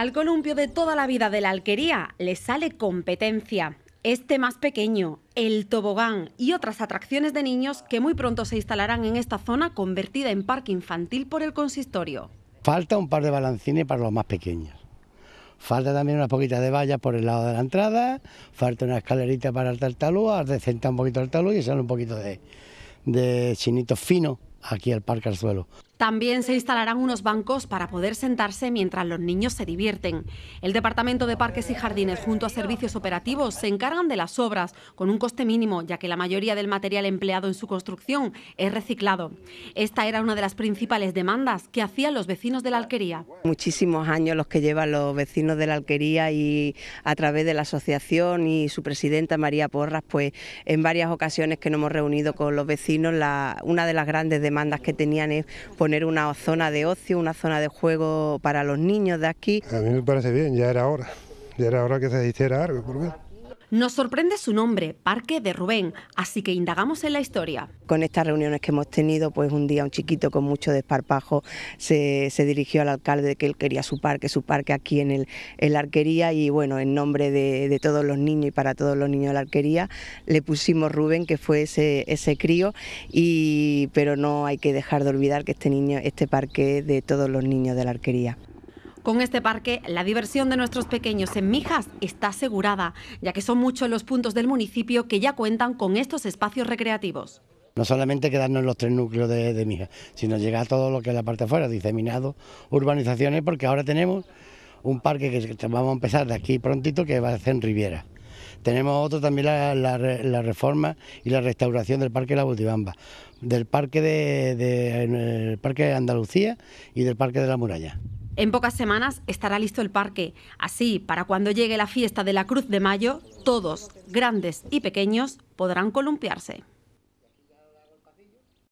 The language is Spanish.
Al columpio de toda la vida de la alquería le sale competencia. Este más pequeño, el tobogán y otras atracciones de niños que muy pronto se instalarán en esta zona convertida en parque infantil por el consistorio. Falta un par de balancines para los más pequeños. Falta también unas poquitas de vallas por el lado de la entrada, falta una escalerita para el talud, decenta un poquito el talú y sale un poquito de, de fino aquí al parque al suelo. También se instalarán unos bancos para poder sentarse mientras los niños se divierten. El Departamento de Parques y Jardines junto a servicios operativos se encargan de las obras con un coste mínimo, ya que la mayoría del material empleado en su construcción es reciclado. Esta era una de las principales demandas que hacían los vecinos de la alquería. Muchísimos años los que llevan los vecinos de la alquería y a través de la asociación y su presidenta María Porras, pues en varias ocasiones que nos hemos reunido con los vecinos, la, una de las grandes demandas que tenían es poner una zona de ocio, una zona de juego para los niños de aquí. A mí me parece bien, ya era hora, ya era hora que se hiciera algo, por nos sorprende su nombre, Parque de Rubén, así que indagamos en la historia. Con estas reuniones que hemos tenido, pues un día un chiquito con mucho desparpajo se, se dirigió al alcalde que él quería su parque, su parque aquí en, el, la arquería y bueno, en nombre de, todos los niños y para todos los niños de la arquería le pusimos Rubén, que fue ese, ese crío, y, pero no hay que dejar de olvidar que este niño, este parque es de todos los niños de la arquería. Con este parque, la diversión de nuestros pequeños en Mijas está asegurada, ya que son muchos los puntos del municipio que ya cuentan con estos espacios recreativos. No solamente quedarnos en los tres núcleos de, Mijas, sino llegar a todo lo que es la parte afuera, diseminado, urbanizaciones, porque ahora tenemos un parque que vamos a empezar de aquí prontito, que va a ser en Riviera. Tenemos otro también la, reforma y la restauración del Parque la Butibamba, del Parque Parque de Andalucía y del Parque de la Muralla. En pocas semanas estará listo el parque. Así, para cuando llegue la fiesta de la Cruz de Mayo, todos, grandes y pequeños, podrán columpiarse.